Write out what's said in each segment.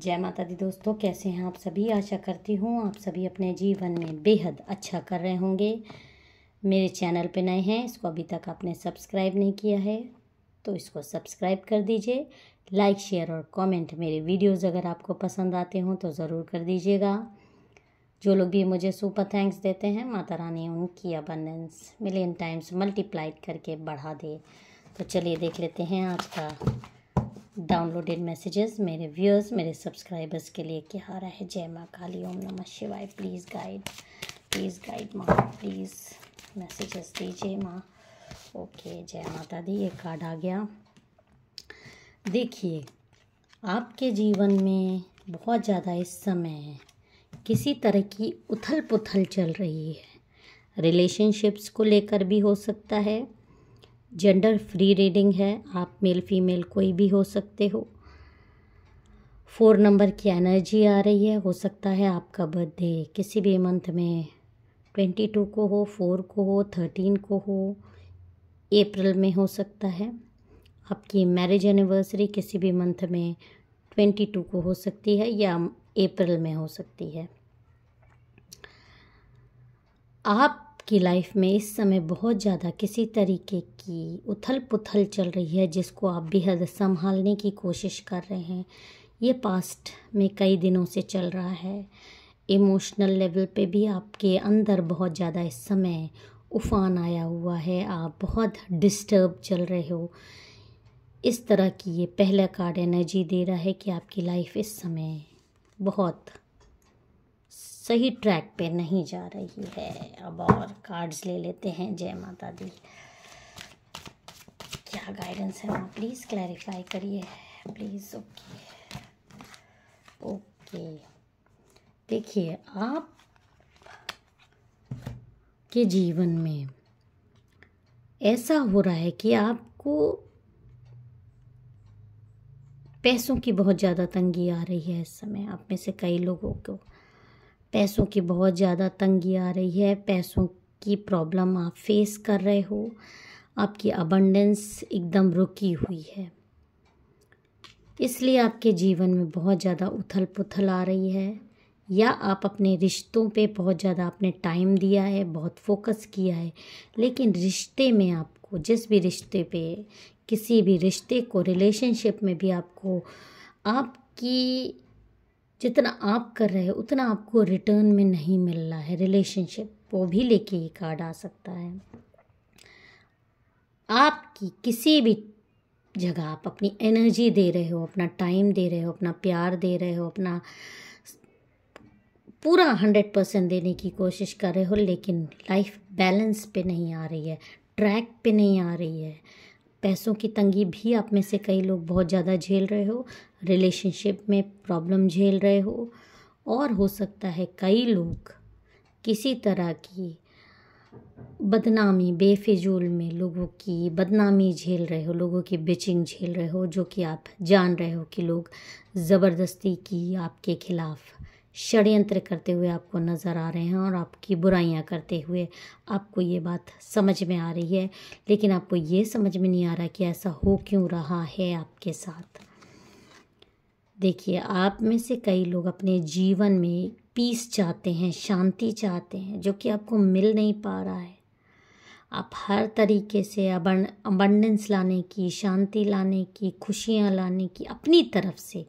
जय माता दी दोस्तों कैसे हैं आप सभी आशा करती हूँ आप सभी अपने जीवन में बेहद अच्छा कर रहे होंगे मेरे चैनल पे नए हैं इसको अभी तक आपने सब्सक्राइब नहीं किया है तो इसको सब्सक्राइब कर दीजिए लाइक शेयर और कमेंट मेरे वीडियोस अगर आपको पसंद आते हों तो ज़रूर कर दीजिएगा जो लोग भी मुझे सुपर थैंक्स देते हैं माता रानी उनकी अबंडेंस मिलियन टाइम्स मल्टीप्लाइड करके बढ़ा दे तो चलिए देख लेते हैं आज का डाउनलोडेड मैसेजेस मेरे व्यूअर्स मेरे सब्सक्राइबर्स के लिए क्या आ रहा है जय माँ काली ओम नमः शिवाय प्लीज़ गाइड प्लीज़ गाइड माँ प्लीज़ मैसेजेस दीजिए माँ ओके जय माता दी ये कार्ड आ गया देखिए आपके जीवन में बहुत ज़्यादा इस समय किसी तरह की उथल पुथल चल रही है रिलेशनशिप्स को लेकर भी हो सकता है जेंडर फ्री रीडिंग है आप मेल फीमेल कोई भी हो सकते हो फोर नंबर की एनर्जी आ रही है हो सकता है आपका बर्थडे किसी भी मंथ में ट्वेंटी टू को हो फोर को हो थर्टीन को हो अप्रैल में हो सकता है आपकी मैरिज एनिवर्सरी किसी भी मंथ में ट्वेंटी टू को हो सकती है या अप्रैल में हो सकती है आप की लाइफ में इस समय बहुत ज़्यादा किसी तरीके की उथल पुथल चल रही है जिसको आप बेहद संभालने की कोशिश कर रहे हैं ये पास्ट में कई दिनों से चल रहा है इमोशनल लेवल पे भी आपके अंदर बहुत ज़्यादा इस समय उफान आया हुआ है आप बहुत डिस्टर्ब चल रहे हो इस तरह की ये पहला कार्ड एनर्जी दे रहा है कि आपकी लाइफ इस समय बहुत सही ट्रैक पे नहीं जा रही है अब और कार्ड्स ले लेते हैं जय माता दी क्या गाइडेंस है वहाँ प्लीज़ क्लैरिफाई करिए प्लीज़ ओके ओके देखिए आप के जीवन में ऐसा हो रहा है कि आपको पैसों की बहुत ज़्यादा तंगी आ रही है इस समय आप में से कई लोगों को पैसों की बहुत ज़्यादा तंगी आ रही है पैसों की प्रॉब्लम आप फेस कर रहे हो आपकी अबंडेंस एकदम रुकी हुई है इसलिए आपके जीवन में बहुत ज़्यादा उथल पुथल आ रही है या आप अपने रिश्तों पे बहुत ज़्यादा आपने टाइम दिया है बहुत फोकस किया है लेकिन रिश्ते में आपको जिस भी रिश्ते पे किसी भी रिश्ते को रिलेशनशिप में भी आपको आपकी जितना आप कर रहे हो उतना आपको रिटर्न में नहीं मिल रहा है रिलेशनशिप वो भी लेके ये कार्ड आ सकता है आपकी किसी भी जगह आप अपनी एनर्जी दे रहे हो अपना टाइम दे रहे हो अपना प्यार दे रहे हो अपना पूरा हंड्रेड परसेंट देने की कोशिश कर रहे हो लेकिन लाइफ बैलेंस पे नहीं आ रही है ट्रैक पे नहीं आ रही है पैसों की तंगी भी आप में से कई लोग बहुत ज़्यादा झेल रहे हो रिलेशनशिप में प्रॉब्लम झेल रहे हो और हो सकता है कई लोग किसी तरह की बदनामी बेफिजूल में लोगों की बदनामी झेल रहे हो लोगों की बिचिंग झेल रहे हो जो कि आप जान रहे हो कि लोग ज़बरदस्ती की आपके खिलाफ़ षड्यंत्र करते हुए आपको नज़र आ रहे हैं और आपकी बुराइयां करते हुए आपको ये बात समझ में आ रही है लेकिन आपको ये समझ में नहीं आ रहा कि ऐसा हो क्यों रहा है आपके साथ देखिए आप में से कई लोग अपने जीवन में पीस चाहते हैं शांति चाहते हैं जो कि आपको मिल नहीं पा रहा है आप हर तरीके से अबंडेंस लाने की शांति लाने की खुशियाँ लाने की अपनी तरफ से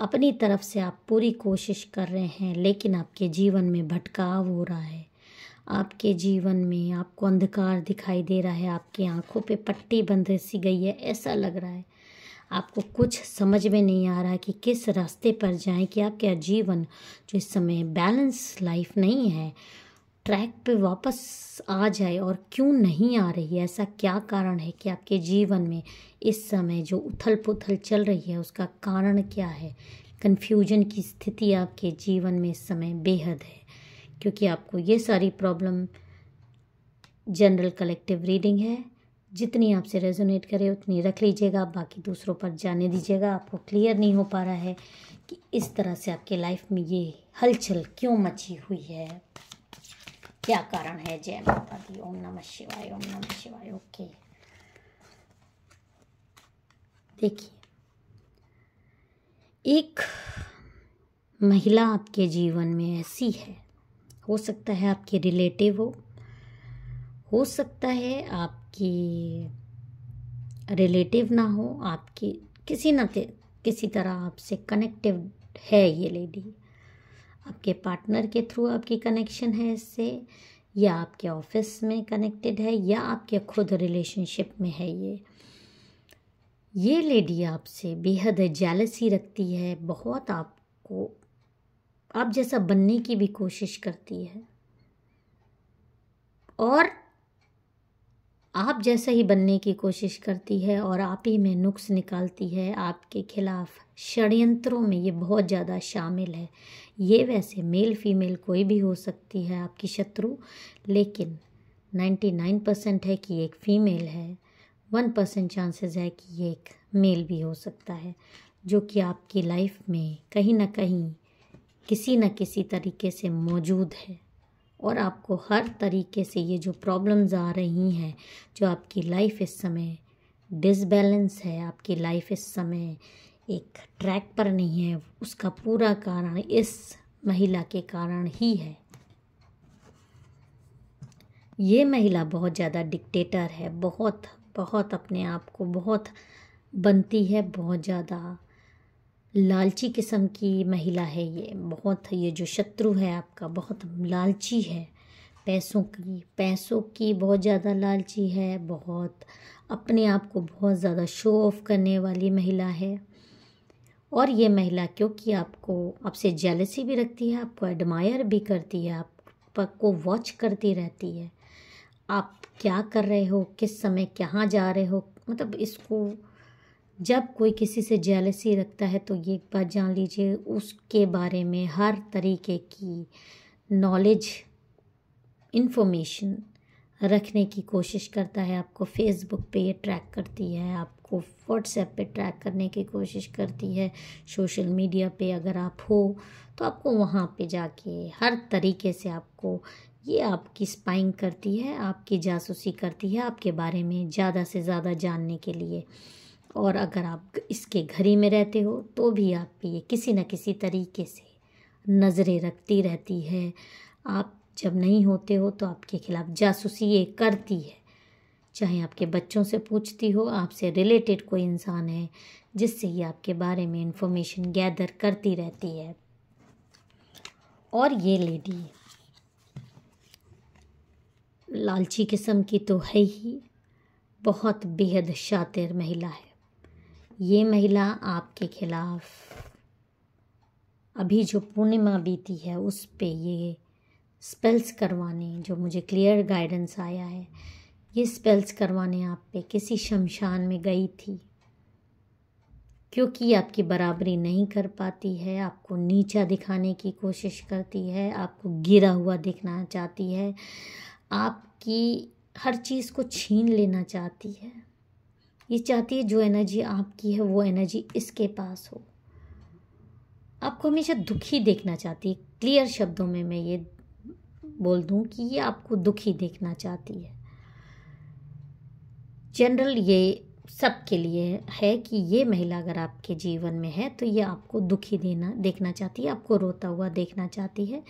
अपनी तरफ से आप पूरी कोशिश कर रहे हैं लेकिन आपके जीवन में भटकाव हो रहा है आपके जीवन में आपको अंधकार दिखाई दे रहा है आपकी आंखों पे पट्टी बंध सी गई है ऐसा लग रहा है आपको कुछ समझ में नहीं आ रहा कि किस रास्ते पर जाएं कि आपका जीवन जो इस समय बैलेंस लाइफ नहीं है ट्रैक पे वापस आ जाए और क्यों नहीं आ रही है ऐसा क्या कारण है कि आपके जीवन में इस समय जो उथल पुथल चल रही है उसका कारण क्या है कन्फ्यूजन की स्थिति आपके जीवन में इस समय बेहद है क्योंकि आपको ये सारी प्रॉब्लम जनरल कलेक्टिव रीडिंग है जितनी आपसे रेजोनेट करे उतनी रख लीजिएगा बाकी दूसरों पर जाने दीजिएगा आपको क्लियर नहीं हो पा रहा है कि इस तरह से आपके लाइफ में ये हलचल क्यों मची हुई है क्या कारण है जय माता दी ओम नमः शिवाय ओम नमः शिवाय ओके देखिए एक महिला आपके जीवन में ऐसी है हो सकता है आपके रिलेटिव हो हो सकता है आपकी रिलेटिव ना हो आपकी किसी ना किसी तरह आपसे कनेक्टिव है ये लेडी आपके पार्टनर के थ्रू आपकी कनेक्शन है इससे या आपके ऑफिस में कनेक्टेड है या आपके खुद रिलेशनशिप में है ये ये लेडी आपसे बेहद जालसी रखती है बहुत आपको आप जैसा बनने की भी कोशिश करती है और आप जैसा ही बनने की कोशिश करती है और आप ही में नुक्स निकालती है आपके खिलाफ षडयंत्रों में ये बहुत ज़्यादा शामिल है ये वैसे मेल फीमेल कोई भी हो सकती है आपकी शत्रु लेकिन 99 परसेंट है कि एक फ़ीमेल है वन परसेंट चांसेस है कि ये एक मेल भी हो सकता है जो कि आपकी लाइफ में कहीं ना कहीं किसी न किसी तरीके से मौजूद है और आपको हर तरीके से ये जो प्रॉब्लम्स आ रही हैं जो आपकी लाइफ इस समय डिसबैलेंस है आपकी लाइफ इस समय एक ट्रैक पर नहीं है उसका पूरा कारण इस महिला के कारण ही है ये महिला बहुत ज़्यादा डिक्टेटर है बहुत बहुत अपने आप को बहुत बनती है बहुत ज़्यादा लालची किस्म की महिला है ये बहुत ये जो शत्रु है आपका बहुत लालची है पैसों की पैसों की बहुत ज़्यादा लालची है बहुत अपने आप को बहुत ज़्यादा शो ऑफ करने वाली महिला है और ये महिला क्योंकि आपको आपसे जेलसी भी रखती है आपको एडमायर भी करती है आप को वॉच करती रहती है आप क्या कर रहे हो किस समय कहाँ जा रहे हो मतलब इसको जब कोई किसी से जेलसी रखता है तो ये एक बात जान लीजिए उसके बारे में हर तरीके की नॉलेज इन्फॉर्मेशन रखने की कोशिश करता है आपको फेसबुक पे ये ट्रैक करती है आपको व्हाट्सएप पे ट्रैक करने की कोशिश करती है सोशल मीडिया पे अगर आप हो तो आपको वहाँ पे जाके हर तरीके से आपको ये आपकी स्पाइंग करती है आपकी जासूसी करती है आपके बारे में ज़्यादा से ज़्यादा जानने के लिए और अगर आप इसके घर ही में रहते हो तो भी आप पे ये किसी न किसी तरीके से नज़रें रखती रहती है आप जब नहीं होते हो तो आपके खिलाफ़ जासूसी ये करती है चाहे आपके बच्चों से पूछती हो आपसे रिलेटेड कोई इंसान है जिससे ये आपके बारे में इंफॉर्मेशन गैदर करती रहती है और ये लेडी लालची किस्म की तो है ही बहुत बेहद शातिर महिला है ये महिला आपके खिलाफ अभी जो पूर्णिमा बीती है उस पे ये स्पेल्स करवाने जो मुझे क्लियर गाइडेंस आया है ये स्पेल्स करवाने आप पे किसी शमशान में गई थी क्योंकि आपकी बराबरी नहीं कर पाती है आपको नीचा दिखाने की कोशिश करती है आपको गिरा हुआ दिखना चाहती है आपकी हर चीज़ को छीन लेना चाहती है ये चाहती है जो एनर्जी आपकी है वो एनर्जी इसके पास हो आपको हमेशा दुखी देखना चाहती है क्लियर शब्दों में मैं ये बोल दूं कि ये आपको दुखी देखना चाहती है जनरल ये सबके लिए है कि ये महिला अगर आपके जीवन में है तो ये आपको दुखी देना देखना चाहती है आपको रोता हुआ देखना चाहती है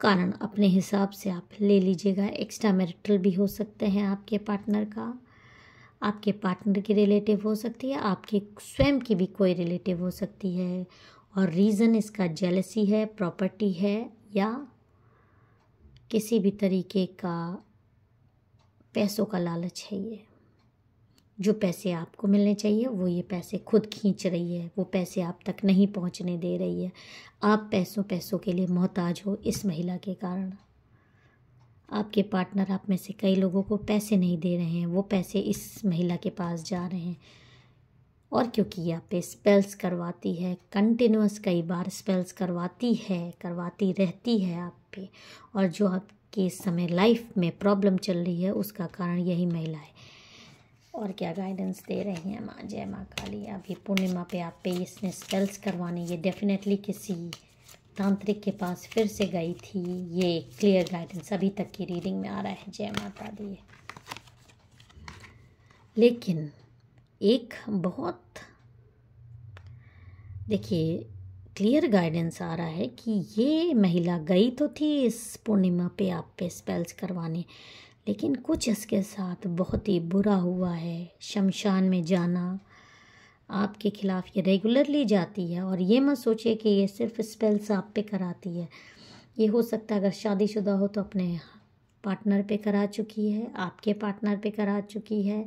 कारण अपने हिसाब से आप ले लीजिएगा एक्स्ट्रा मैरिटल भी हो सकते हैं आपके पार्टनर का आपके पार्टनर की रिलेटिव हो सकती है आपके स्वयं की भी कोई रिलेटिव हो सकती है और रीज़न इसका जेलसी है प्रॉपर्टी है या किसी भी तरीके का पैसों का लालच है ये जो पैसे आपको मिलने चाहिए वो ये पैसे खुद खींच रही है वो पैसे आप तक नहीं पहुंचने दे रही है आप पैसों पैसों के लिए मोहताज हो इस महिला के कारण आपके पार्टनर आप में से कई लोगों को पैसे नहीं दे रहे हैं वो पैसे इस महिला के पास जा रहे हैं और क्योंकि यहाँ आप पे स्पेल्स करवाती है कंटिन्यूस कई बार स्पेल्स करवाती है करवाती रहती है आप पे और जो आपके इस समय लाइफ में प्रॉब्लम चल रही है उसका कारण यही महिला है और क्या गाइडेंस दे रही हैं माँ जय माँ काली अभी पूर्णिमा पे आप पे इसने स्पेल्स करवानी ये डेफिनेटली किसी तांत्रिक के पास फिर से गई थी ये क्लियर गाइडेंस अभी तक की रीडिंग में आ रहा है जय माता दी लेकिन एक बहुत देखिए क्लियर गाइडेंस आ रहा है कि ये महिला गई तो थी इस पूर्णिमा पे आप पे स्पेल्स करवाने लेकिन कुछ इसके साथ बहुत ही बुरा हुआ है शमशान में जाना आपके ख़िलाफ़ ये रेगुलरली जाती है और ये मत सोचिए कि ये सिर्फ स्पेल्स आप पे कराती है ये हो सकता है अगर शादीशुदा हो तो अपने पार्टनर पे करा चुकी है आपके पार्टनर पे करा चुकी है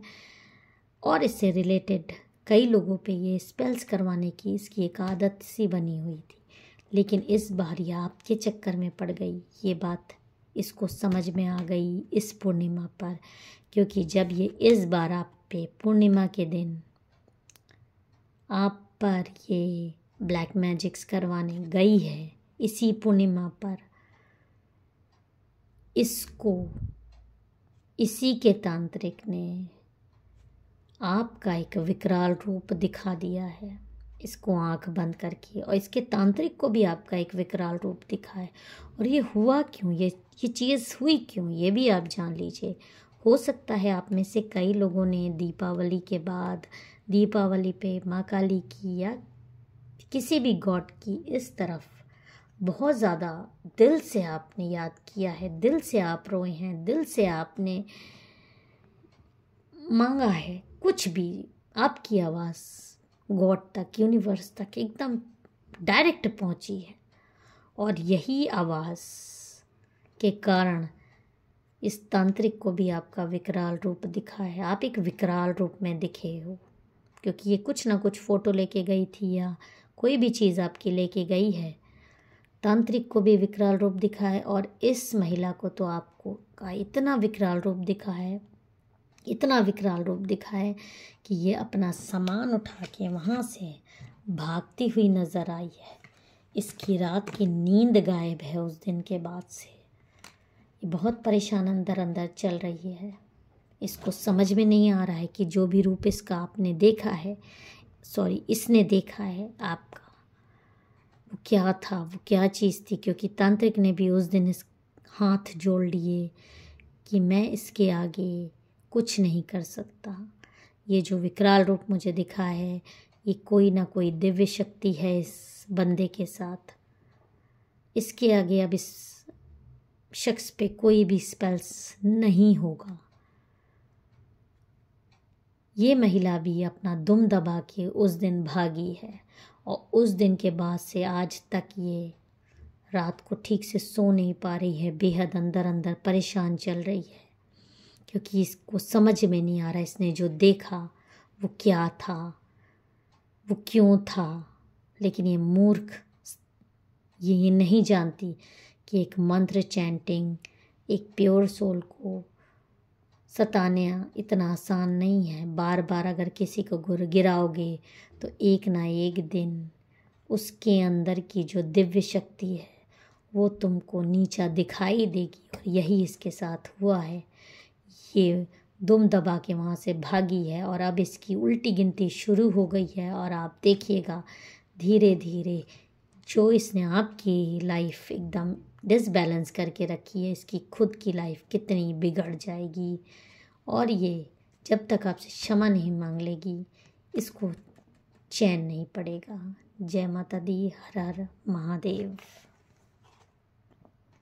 और इससे रिलेटेड कई लोगों पे ये स्पेल्स करवाने की इसकी एक आदत सी बनी हुई थी लेकिन इस बार ये आपके चक्कर में पड़ गई ये बात इसको समझ में आ गई इस पूर्णिमा पर क्योंकि जब ये इस बार आप पे पूर्णिमा के दिन आप पर ये ब्लैक मैजिक्स करवाने गई है इसी पूर्णिमा पर इसको इसी के तांत्रिक ने आपका एक विकराल रूप दिखा दिया है इसको आंख बंद करके और इसके तांत्रिक को भी आपका एक विकराल रूप दिखा है और ये हुआ क्यों ये ये चीज़ हुई क्यों ये भी आप जान लीजिए हो सकता है आप में से कई लोगों ने दीपावली के बाद दीपावली पे माँ काली की या किसी भी गॉड की इस तरफ बहुत ज़्यादा दिल से आपने याद किया है दिल से आप रोए हैं दिल से आपने मांगा है कुछ भी आपकी आवाज़ गॉड तक यूनिवर्स तक एकदम डायरेक्ट पहुंची है और यही आवाज़ के कारण इस तांत्रिक को भी आपका विकराल रूप दिखा है आप एक विकराल रूप में दिखे हो क्योंकि ये कुछ ना कुछ फ़ोटो लेके गई थी या कोई भी चीज़ आपकी लेके गई है तांत्रिक को भी विकराल रूप दिखा है और इस महिला को तो आपको का इतना विकराल रूप दिखा है इतना विकराल रूप दिखा है कि ये अपना सामान उठा के वहाँ से भागती हुई नज़र आई है इसकी रात की नींद गायब है उस दिन के बाद से ये बहुत परेशान अंदर अंदर चल रही है इसको समझ में नहीं आ रहा है कि जो भी रूप इसका आपने देखा है सॉरी इसने देखा है आपका वो क्या था वो क्या चीज़ थी क्योंकि तांत्रिक ने भी उस दिन इस हाथ जोड़ लिए कि मैं इसके आगे कुछ नहीं कर सकता ये जो विकराल रूप मुझे दिखा है ये कोई ना कोई दिव्य शक्ति है इस बंदे के साथ इसके आगे अब इस शख्स पे कोई भी स्पेल्स नहीं होगा ये महिला भी अपना दुम दबा के उस दिन भागी है और उस दिन के बाद से आज तक ये रात को ठीक से सो नहीं पा रही है बेहद अंदर अंदर परेशान चल रही है क्योंकि इसको समझ में नहीं आ रहा इसने जो देखा वो क्या था वो क्यों था लेकिन ये मूर्ख ये नहीं जानती कि एक मंत्र चैंटिंग एक प्योर सोल को सताना इतना आसान नहीं है बार बार अगर किसी को गुर गिराओगे तो एक ना एक दिन उसके अंदर की जो दिव्य शक्ति है वो तुमको नीचा दिखाई देगी और यही इसके साथ हुआ है ये दुम दबा के वहाँ से भागी है और अब इसकी उल्टी गिनती शुरू हो गई है और आप देखिएगा धीरे धीरे जो इसने आपकी लाइफ एकदम डिसबैलेंस करके रखी है इसकी खुद की लाइफ कितनी बिगड़ जाएगी और ये जब तक आपसे क्षमा नहीं मांग लेगी इसको चैन नहीं पड़ेगा जय माता दी हर हर महादेव